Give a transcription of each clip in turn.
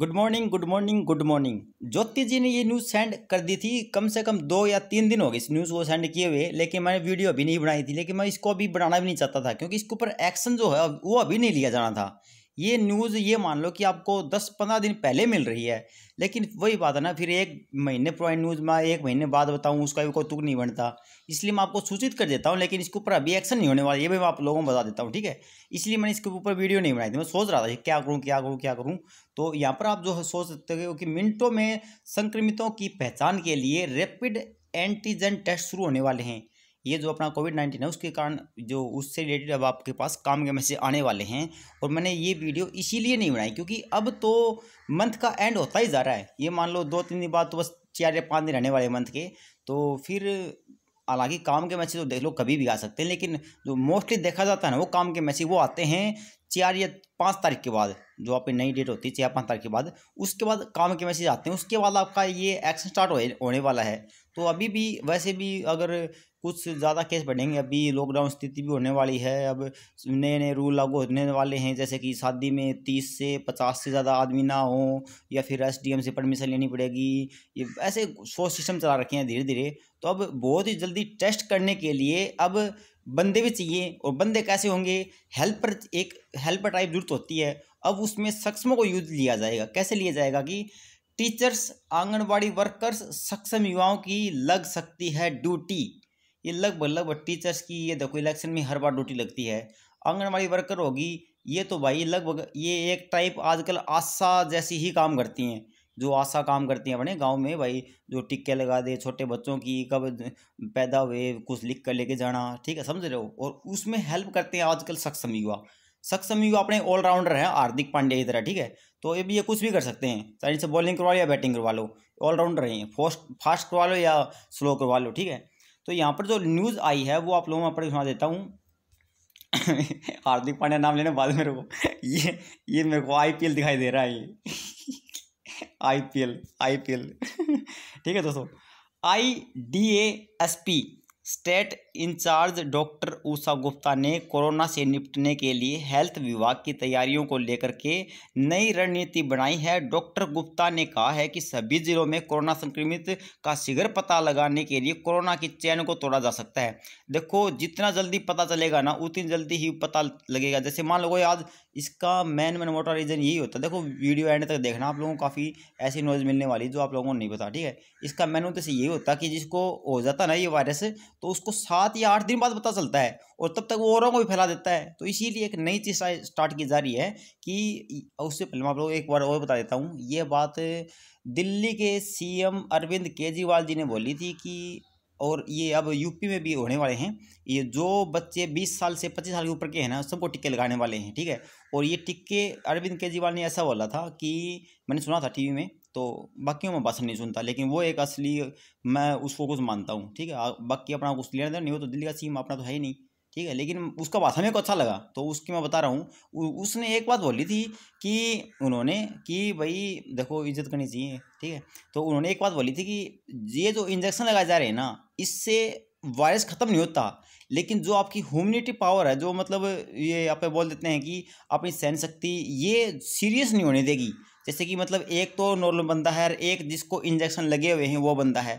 good morning good morning good morning Jyoti ji ने ये news send कर दी थी कम से कम दो या तीन दिन हो गए इस न्यूज़ को सेंड किए हुए लेकिन मैंने वीडियो अभी नहीं बनाई थी लेकिन मैं इसको अभी बनाना भी नहीं चाहता था क्योंकि इसके ऊपर एक्शन जो है वो अभी नहीं लिया जाना था ये न्यूज़ ये मान लो कि आपको दस पंद्रह दिन पहले मिल रही है लेकिन वही बात है ना फिर एक महीने पुरानी न्यूज़ में एक महीने बाद बताऊँ उसका भी कोई तुक नहीं बनता इसलिए मैं आपको सूचित कर देता हूँ लेकिन इसके ऊपर अभी एक्शन नहीं होने वाला ये भी मैं आप लोगों को बता देता हूँ ठीक है इसलिए मैंने इसके ऊपर वीडियो नहीं बनाई थी मैं सोच रहा था क्या करूँ क्या करूँ क्या करूँ तो यहाँ पर आप जो सोच सकते हो कि मिनटों में संक्रमितों की पहचान के लिए रैपिड एंटीजन टेस्ट शुरू होने वाले हैं ये जो अपना कोविड नाइन्टीन है उसके कारण जो उससे रिलेटेड अब आपके पास काम के मैसेज आने वाले हैं और मैंने ये वीडियो इसीलिए नहीं बनाई क्योंकि अब तो मंथ का एंड होता ही जा रहा है ये मान लो दो तीन दिन बाद तो बस चार या पाँच दिन रहने वाले मंथ के तो फिर हालांकि काम के मैसेज तो देख लो कभी भी आ सकते हैं लेकिन जो मोस्टली देखा जाता है ना वो काम के मैसेज वो आते हैं चार या पाँच तारीख के बाद जो आपकी नई डेट होती है चार पाँच तारीख के बाद उसके बाद काम के मैसेज आते हैं उसके बाद आपका ये एक्शन स्टार्ट होने वाला है तो अभी भी वैसे भी अगर कुछ ज़्यादा केस बढ़ेंगे अभी लॉकडाउन स्थिति भी होने वाली है अब नए नए रूल लागू होने वाले हैं जैसे कि शादी में तीस से पचास से ज़्यादा आदमी ना हो या फिर एस डी एम से परमिशन लेनी पड़ेगी ये ऐसे सौ सिस्टम चला रखे हैं धीरे धीरे तो अब बहुत ही जल्दी टेस्ट करने के लिए अब बंदे भी चाहिए और बंदे कैसे होंगे हेल्पर एक हेल्पर टाइप जरूरत होती है अब उसमें सक्षमों को यूज लिया जाएगा कैसे लिया जाएगा कि टीचर्स आंगनबाड़ी वर्कर्स सक्षम युवाओं की लग सकती है ड्यूटी ये लगभग लगभग टीचर्स की ये देखो इलेक्शन में हर बार ड्यूटी लगती है आंगनबाड़ी वर्कर होगी ये तो भाई लगभग ये एक टाइप आजकल आशा जैसी ही काम करती हैं जो आशा काम करती हैं अपने गांव में भाई जो टिक्के लगा दे छोटे बच्चों की कब पैदा हुए कुछ लिख कर लेके जाना ठीक है समझ रहे हो और उसमें हेल्प करते हैं आजकल सक्षम युवा सक्षम यू अपने ऑलराउंडर हैं हार्दिक पांडे की तरह ठीक है तो ये भी ये कुछ भी कर सकते हैं चाहे इनसे बॉलिंग करवा लो या बैटिंग करवा लो ऑलराउंडर हैं फास्ट फास्ट करवा लो या स्लो करवा लो ठीक है तो यहाँ पर जो न्यूज़ आई है वो आप लोगों में पढ़ सुना देता हूँ हार्दिक पांड्या नाम लेने बाद मेरे को ये ये मेरे को आई दिखाई दे रहा है ये आई पी ठीक है दोस्तों I D A S P state incharge doctor Usha Gupta ने कोरोना से निपटने के लिए हेल्थ विभाग की तैयारियों को लेकर के नई रणनीति बनाई है डॉक्टर गुप्ता ने कहा है कि सभी जिलों में कोरोना संक्रमित का शीघ्र पता लगाने के लिए कोरोना की चैन को तोड़ा जा सकता है देखो जितना जल्दी पता चलेगा ना उतनी जल्दी ही पता लगेगा जैसे मान लो आज इसका मेन मेन मोटा रीज़न यही होता है देखो वीडियो एंड तक देखना आप लोगों को काफ़ी ऐसी नॉलेज मिलने वाली जो आप लोगों को नहीं पता ठीक है इसका मेन उद्देश्य यही होता है कि जिसको हो जाता ना ये वायरस तो उसको सात या आठ दिन बाद पता चलता है और तब तक वो औरों को भी फैला देता है तो इसीलिए एक नई चीज़ स्टार्ट की जा रही है कि उससे पहले मैं आप लोग एक बार और बता देता हूँ ये बात दिल्ली के सी अरविंद केजरीवाल जी ने बोली थी कि और ये अब यूपी में भी होने वाले हैं ये जो बच्चे 20 साल से 25 साल के ऊपर के हैं ना सबको टिक्के लगाने वाले हैं ठीक है और ये टिक्के अरविंद केजरीवाल ने ऐसा बोला था कि मैंने सुना था टीवी में तो बाकियों में भाषण नहीं सुनता लेकिन वो एक असली मैं उसको कुछ मानता हूँ ठीक है बाकी अपना कुछ लेना देना नहीं हो तो दिल्ली का सीम अपना तो है ही नहीं ठीक है लेकिन उसका बात हमें को अच्छा लगा तो उसकी मैं बता रहा हूँ उसने एक बात बोली थी कि उन्होंने कि भाई देखो इज्जत करनी चाहिए ठीक है तो उन्होंने एक बात बोली थी कि ये जो इंजेक्शन लगाए जा रहे हैं ना इससे वायरस ख़त्म नहीं होता लेकिन जो आपकी ह्यूमिनिटी पावर है जो मतलब ये आप बोल देते हैं कि अपनी सहन शक्ति ये सीरियस नहीं होने देगी जैसे कि मतलब एक तो नॉर्मल बंदा है और एक जिसको इंजेक्शन लगे हुए हैं वो बंदा है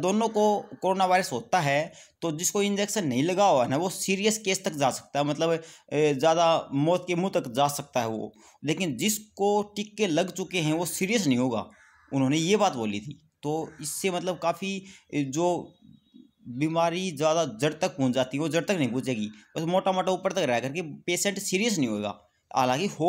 दोनों को कोरोना वायरस होता है तो जिसको इंजेक्शन नहीं लगा हुआ है ना वो सीरियस केस तक जा सकता है मतलब ज़्यादा मौत के मुंह तक जा सकता है वो लेकिन जिसको टिक्के लग चुके हैं वो सीरियस नहीं होगा उन्होंने ये बात बोली थी तो इससे मतलब काफ़ी जो बीमारी ज़्यादा जड़ तक पहुँच जाती है वो जड़ तक नहीं पहुँचेगी बस मोटा मोटा ऊपर तक रह करके पेशेंट सीरियस नहीं होगा हालांकि हो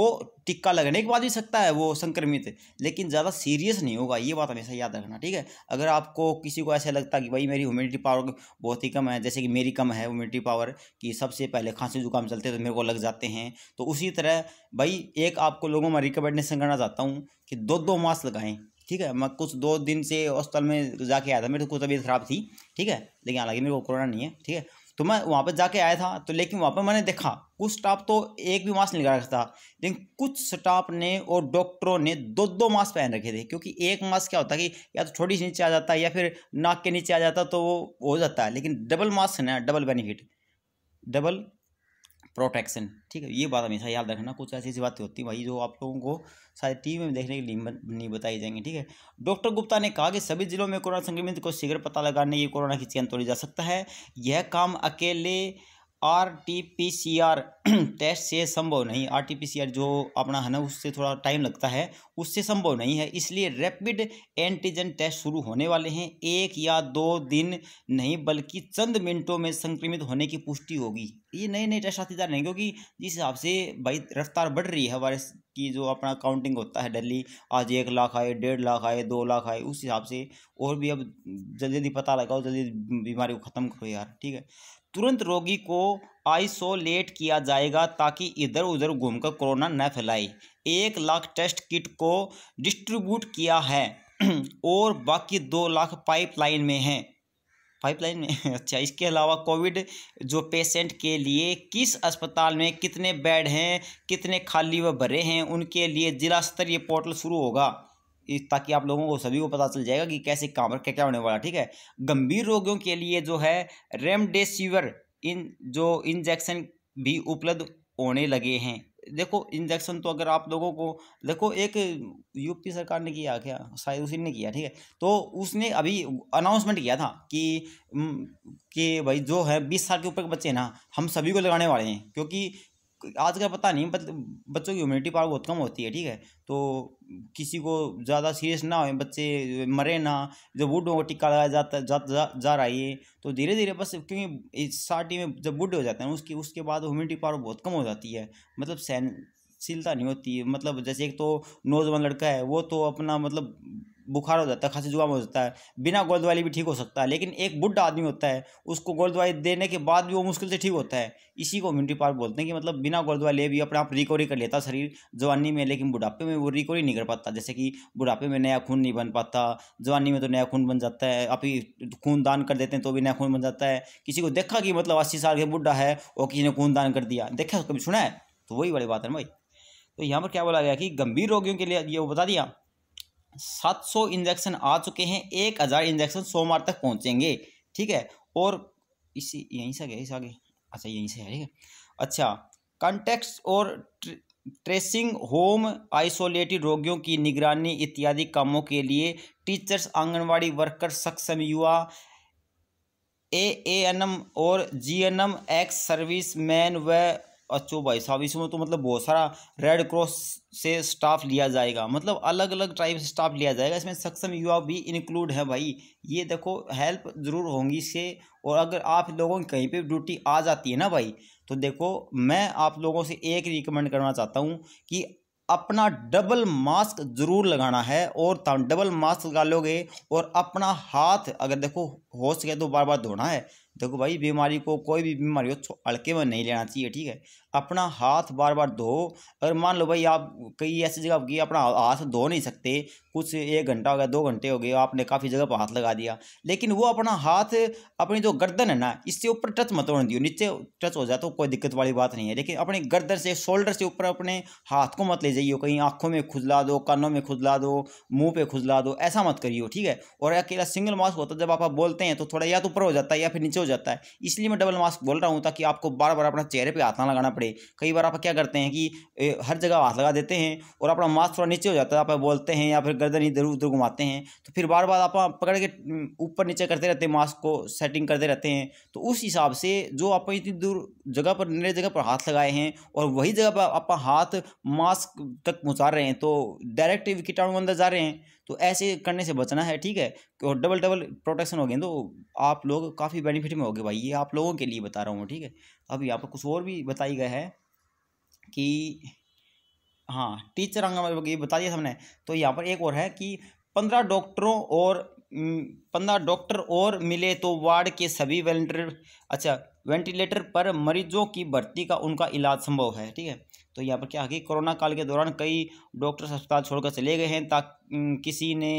टिक्का लगने के बाद भी सकता है वो संक्रमित लेकिन ज़्यादा सीरियस नहीं होगा ये बात हमेशा याद रखना ठीक है अगर आपको किसी को ऐसा लगता कि भाई मेरी ह्यूमिडिटी पावर बहुत ही कम है जैसे कि मेरी कम है ह्यूमिडिटी पावर कि सबसे पहले खांसी जुकाम चलते तो मेरे को लग जाते हैं तो उसी तरह भाई एक आपको लोगों में रिकमेंडेशन करना चाहता हूँ कि दो दो मास्क लगाएँ ठीक है मैं कुछ दो दिन से हॉस्पिटल में जाके आया था मेरे कुछ तो तबीयत खराब थी ठीक है लेकिन हालांकि मेरे को कोरोना नहीं है ठीक है तो मैं वहाँ पर जाके आया था तो लेकिन वहाँ पर मैंने देखा कुछ स्टाफ तो एक भी मास्क नहीं लगा रखा था लेकिन कुछ स्टाफ ने और डॉक्टरों ने दो दो मास्क पहन रखे थे क्योंकि एक मास्क क्या होता है कि या तो थोड़ी सी नीचे आ जाता है या फिर नाक के नीचे आ जाता तो वो हो जाता है लेकिन डबल मास्क है ना डबल बेनिफिट डबल प्रोटेक्शन ठीक है ये बात हमेशा याद रखना कुछ ऐसी ऐसी बातें होती है भाई जो आप लोगों को शायद टीवी में देखने के लिए नहीं बताई जाएंगी ठीक है डॉक्टर गुप्ता ने कहा कि सभी जिलों में कोरोना संक्रमित को शीघ्र पता लगाने की कोरोना की चैन तोड़ी जा सकता है यह काम अकेले R T P C R test से संभव नहीं R T P C R जो अपना है ना उससे थोड़ा टाइम लगता है उससे संभव नहीं है इसलिए रैपिड एंटीजन टेस्ट शुरू होने वाले हैं एक या दो दिन नहीं बल्कि चंद मिनटों में संक्रमित होने की पुष्टि होगी ये नए नए टेस्ट आते जा रहे हैं क्योंकि जिस हिसाब से भाई रफ्तार बढ़ रही है वायरस की जो अपना काउंटिंग होता है डेली आज एक लाख आए डेढ़ लाख आए दो लाख आए उस हिसाब से और भी अब जल्दी जल्दी पता लगाओ जल्दी बीमारी को ख़त्म करो यार ठीक है तुरंत रोगी को आइसोलेट किया जाएगा ताकि इधर उधर घूमकर कोरोना न फैलाए एक लाख टेस्ट किट को डिस्ट्रीब्यूट किया है और बाकी दो लाख पाइपलाइन में हैं पाइपलाइन में अच्छा इसके अलावा कोविड जो पेशेंट के लिए किस अस्पताल में कितने बेड हैं कितने खाली व भरे हैं उनके लिए जिला स्तरीय पोर्टल शुरू होगा इस ताकि आप लोगों को सभी को पता चल जाएगा कि कैसे काम क्या क्या होने वाला ठीक है गंभीर रोगियों के लिए जो है रेमडेसिविर इन जो इंजेक्शन भी उपलब्ध होने लगे हैं देखो इंजेक्शन तो अगर आप लोगों को देखो एक यूपी सरकार ने किया क्या शायद उसी ने किया ठीक है तो उसने अभी अनाउंसमेंट किया था कि कि भाई जो है बीस साल के ऊपर के बच्चे ना हम सभी को लगाने वाले हैं क्योंकि आज का पता नहीं बच्चों की इम्यूनिटी पावर बहुत कम होती है ठीक है तो किसी को ज़्यादा सीरियस ना हो बच्चे मरे ना जब बूढ़ों को टीका लगाया जाता जा, जा, जा रहा है तो धीरे धीरे बस क्योंकि साठी में जब बूढ़े हो जाते हैं उसकी उसके बाद इम्यूनिटी पावर बहुत कम हो जाती है मतलब सहनशीलता नहीं होती है मतलब जैसे एक तो नौजवान लड़का है वो तो अपना मतलब बुखार हो जाता है खांसी जुकाम हो जाता है बिना गोल दवाई भी ठीक हो सकता है लेकिन एक बुढ़ा आदमी होता है उसको गोल दवाई देने के बाद भी वो मुश्किल से ठीक होता है इसी को इम्यूनिटी पावर बोलते हैं कि मतलब बिना गोल दवाई भी अपने आप रिकवरी कर लेता शरीर जवानी में लेकिन बुढ़ापे में वो रिकवरी नहीं कर पाता जैसे कि बुढ़ापे में नया खून नहीं बन पाता जवानी में तो नया खून बन जाता है आप ही खून दान कर देते हैं तो भी नया खून बन जाता है किसी को देखा कि मतलब अस्सी साल के बुढ़ा है और किसी ने खून दान कर दिया देखा कभी सुना है तो वही बड़ी बात है भाई तो यहाँ पर क्या बोला गया कि गंभीर रोगियों के लिए ये वो बता दिया 700 इंजेक्शन आ चुके हैं 1000 इंजेक्शन सोमवार तक पहुंचेंगे ठीक है और इसी यहीं से गया इस आगे अच्छा यहीं से है ठीक है अच्छा कंटेक्ट और ट्रेसिंग होम आइसोलेटेड रोगियों की निगरानी इत्यादि कामों के लिए टीचर्स आंगनवाड़ी वर्कर सक्षम युवा ए एन एम और G N M ex serviceman व अच्छो भाई साहब इसमें तो मतलब बहुत सारा रेड क्रॉस से स्टाफ लिया जाएगा मतलब अलग अलग ट्राइब से स्टाफ लिया जाएगा इसमें सक्षम युवा भी इंक्लूड है भाई ये देखो हेल्प ज़रूर होंगी इससे और अगर आप लोगों की कहीं पे ड्यूटी आ जाती है ना भाई तो देखो मैं आप लोगों से एक रिकमेंड करना चाहता हूँ कि अपना डबल मास्क ज़रूर लगाना है और डबल मास्क लगा लोगे और अपना हाथ अगर देखो हो सके तो बार बार धोना है देखो भाई बीमारी को कोई भी बीमारी हो हल्के में नहीं लेना चाहिए ठीक है अपना हाथ बार बार धो अगर मान लो भाई आप कई ऐसी जगह गए अपना हाथ धो नहीं सकते कुछ एक घंटा हो गया दो घंटे हो गए आपने काफ़ी जगह पर हाथ लगा दिया लेकिन वो अपना हाथ अपनी जो गर्दन है ना इससे ऊपर टच मत होने दियो नीचे टच हो जाए तो कोई दिक्कत वाली बात नहीं है लेकिन अपने गर्दन से शोल्डर से ऊपर अपने हाथ को मत ले जाइए कहीं आँखों में खुजला दो कानों में खुजला दो मुँह पर खुजला दो ऐसा मत करिए ठीक है और अकेला सिंगल मास्क होता जब आप बोलते हैं हैं तो थोड़ा या तो ऊपर हो जाता है या फिर नीचे हो जाता है इसलिए मैं डबल मास्क बोल रहा हूँ ताकि आपको बार बार अपना चेहरे पर हाथ ना लगाना पड़े कई बार आप क्या करते हैं कि हर जगह हाथ लगा देते हैं और अपना मास्क थोड़ा नीचे हो जाता है आप बोलते हैं या फिर गर्दन इधर उधर घुमाते हैं तो फिर बार बार आप पकड़ के ऊपर नीचे करते रहते हैं मास्क को सेटिंग करते रहते हैं तो उस हिसाब से जो आप इतनी दूर जगह पर नए जगह पर हाथ लगाए हैं और वही जगह पर आप हाथ मास्क तक पहुँचा रहे हैं तो डायरेक्ट कीटाणु अंदर जा रहे हैं तो ऐसे करने से बचना है ठीक है और डबल डबल प्रोटेक्शन हो गए तो आप लोग काफ़ी बेनिफिट में होगे भाई ये आप लोगों के लिए बता रहा हूँ ठीक है अब यहाँ पर कुछ और भी बताई गया है कि हाँ टीचर आंगनबाड़ी ये बता दिया हमने तो यहाँ पर एक और है कि पंद्रह डॉक्टरों और पंद्रह डॉक्टर और मिले तो वार्ड के सभी वेंटिलेटर अच्छा वेंटिलेटर पर मरीजों की भर्ती का उनका इलाज संभव है ठीक है तो यहाँ पर क्या है कि कोरोना काल के दौरान कई डॉक्टर्स अस्पताल छोड़कर चले गए हैं ताकि किसी ने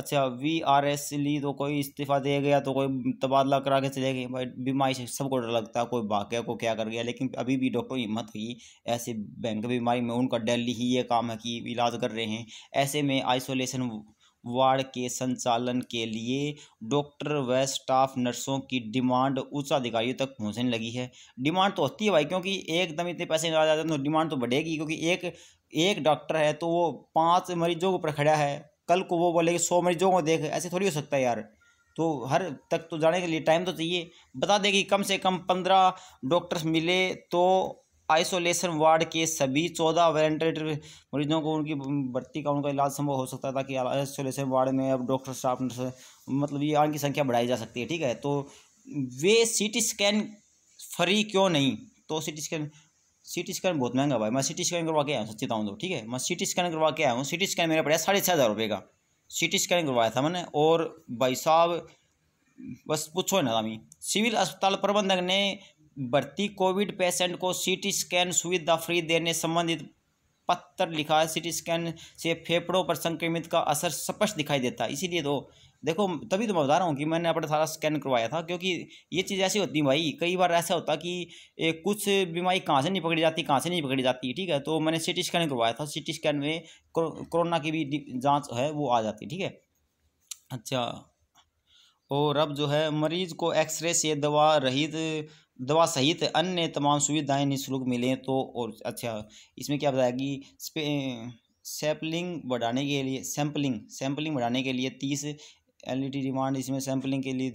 अच्छा वी आर एस ली तो कोई इस्तीफा दे गया तो कोई तबादला करा के चले गए भाई बीमारी से सबको डर लगता है कोई भाग को कोई क्या कर गया लेकिन अभी भी डॉक्टरों की हिम्मत है ऐसे भयंकर बीमारी में उनका डेली ही ये काम है कि इलाज कर रहे हैं ऐसे में आइसोलेशन वार्ड के संचालन के लिए डॉक्टर व स्टाफ नर्सों की डिमांड उच्च अधिकारियों तक पहुंचने लगी है डिमांड तो होती है भाई क्योंकि एकदम इतने पैसे निकाल जाते तो डिमांड तो बढ़ेगी क्योंकि एक एक डॉक्टर है तो वो पाँच मरीजों के ऊपर खड़ा है कल को वो बोले कि सौ मरीजों को देख ऐसे थोड़ी हो सकता है यार तो हर तक तो जाने के लिए टाइम तो चाहिए बता दें कि कम से कम पंद्रह डॉक्टर्स मिले तो आइसोलेशन वार्ड के सभी चौदह वेंटिलेटर मरीजों को उनकी भर्ती का उनका इलाज संभव हो सकता है ताकि आइसोलेशन वार्ड में अब डॉक्टर स्टाफ नर्स मतलब ये आन की संख्या बढ़ाई जा सकती है ठीक है तो वे सीटी स्कैन फ्री क्यों नहीं तो सीटी स्कैन सीटी स्कैन बहुत महंगा भाई मैं सीटी स्कैन करवा के आया हूँ सचिता हूँ तो ठीक है मैं सीटी स्कैन करवा के आया हूँ सीटी स्कैन मेरा पड़ा साढ़े छः हज़ार रुपये का सीटी स्कैन करवाया था मैंने और भाई साहब बस पूछो ना दामी सिविल अस्पताल प्रबंधक ने भर्ती कोविड पेशेंट को सीटी स्कैन सुविधा फ्री देने संबंधित पत्र लिखा है सिटी स्कैन से फेफड़ों पर संक्रमित का असर स्पष्ट दिखाई देता है इसीलिए तो देखो तभी तो मैं बता रहा हूँ कि मैंने अपना सारा स्कैन करवाया था क्योंकि ये चीज़ ऐसी होती है भाई कई बार ऐसा होता कि एक कुछ बीमारी कहाँ से नहीं पकड़ी जाती कहाँ से नहीं पकड़ी जाती ठीक है तो मैंने सिटी स्कैन करवाया था सिटी स्कैन में कोरोना की भी जाँच है वो आ जाती ठीक है अच्छा और अब जो है मरीज को एक्सरे से दवा रहित दवा सहित तो अन्य तमाम सुविधाएं निःशुल्क मिलें तो और अच्छा इसमें क्या बताया कि सैपलिंग बढ़ाने के लिए सैम्पलिंग सैम्पलिंग बढ़ाने के लिए तीस एल ई डिमांड इसमें सैम्पलिंग के लिए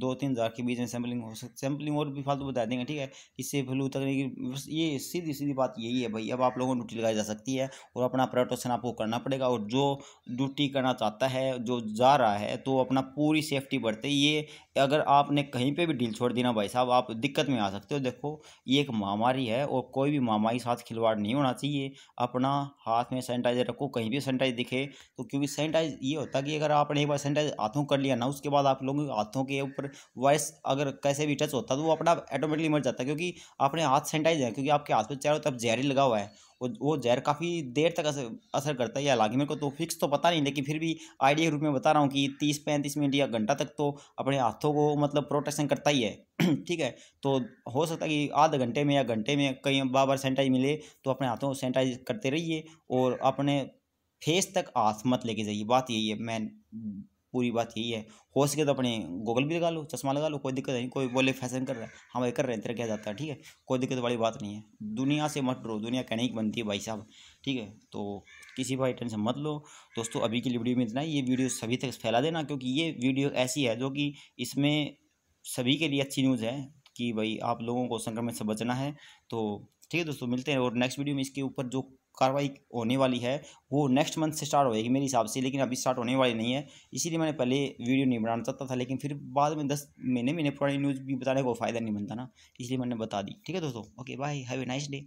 दो तीन हज़ार के बीच में सैम्पलिंग हो सकती सैम्पलिंग और भी फालतू बता देंगे ठीक है इससे फ्लू नहीं बस ये सीधी सीधी बात यही है भाई अब आप लोगों को ड्यूटी लगाई जा सकती है और अपना प्रोटोशन आपको करना पड़ेगा और जो ड्यूटी करना चाहता है जो जा रहा है तो अपना पूरी सेफ्टी बढ़ते ये अगर आपने कहीं पर भी ढील छोड़ दी ना भाई साहब आप दिक्कत में आ सकते हो देखो ये एक महामारी है और कोई भी महामारी साथ खिलवाड़ नहीं होना चाहिए अपना हाथ में सैनिटाइजर रखो कहीं भी सैनिटाइज दिखे तो क्योंकि सैनिटाइज ये होता कि अगर आपने एक बार सैनिटाइज हाथों कर लिया ना उसके बाद आप लोगों के हाथों के ऊपर वॉइस अगर कैसे भी टच होता है तो वो अपना ऑटोमेटिकली मर जाता है क्योंकि अपने हाथ सेनेटाइज है क्योंकि आपके हाथ पे चारों तरफ जहर लगा हुआ है और वो जहर काफ़ी देर तक असर असर करता है लागे मेरे को तो फिक्स तो पता नहीं लेकिन फिर भी आइडिया के रूप में बता रहा हूँ कि तीस पैंतीस मिनट या घंटा तक तो अपने हाथों को मतलब प्रोटेक्शन करता ही है ठीक है तो हो सकता है कि आधे घंटे में या घंटे में कहीं बार बार सैनिटाइज मिले तो अपने हाथों को सैनिटाइज करते रहिए और अपने फेस तक हाथ मत लेके जाइए बात यही है मैं पूरी बात यही है हो सके तो अपने गूगल भी लगा लो चश्मा लगा लो कोई दिक्कत नहीं कोई बोले फैशन कर रहा है हम ये कर रहे हैं तेरा क्या जाता है ठीक है कोई दिक्कत वाली बात नहीं है दुनिया से मत डरो दुनिया कहने की बनती है भाई साहब ठीक है तो किसी भाई टेंशन मत लो दोस्तों अभी की वीडियो में इतना ही ये वीडियो सभी तक फैला देना क्योंकि ये वीडियो ऐसी है जो कि इसमें सभी के लिए अच्छी न्यूज़ है कि भाई आप लोगों को संक्रमण से बचना है तो ठीक है दोस्तों मिलते हैं और नेक्स्ट वीडियो में इसके ऊपर जो कार्रवाई होने वाली है वो नेक्स्ट मंथ से स्टार्ट होएगी मेरे हिसाब से लेकिन अभी स्टार्ट होने वाली नहीं है इसीलिए मैंने पहले वीडियो नहीं बनाना चाहता था लेकिन फिर बाद में दस महीने महीने पुरानी न्यूज़ भी बताने को फ़ायदा नहीं बनता ना इसलिए मैंने बता दी ठीक है दोस्तों okay bye have a nice day